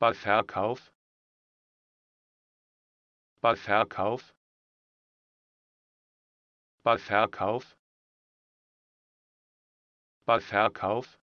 bei Verkauf bei Verkauf bei Verkauf bei Verkauf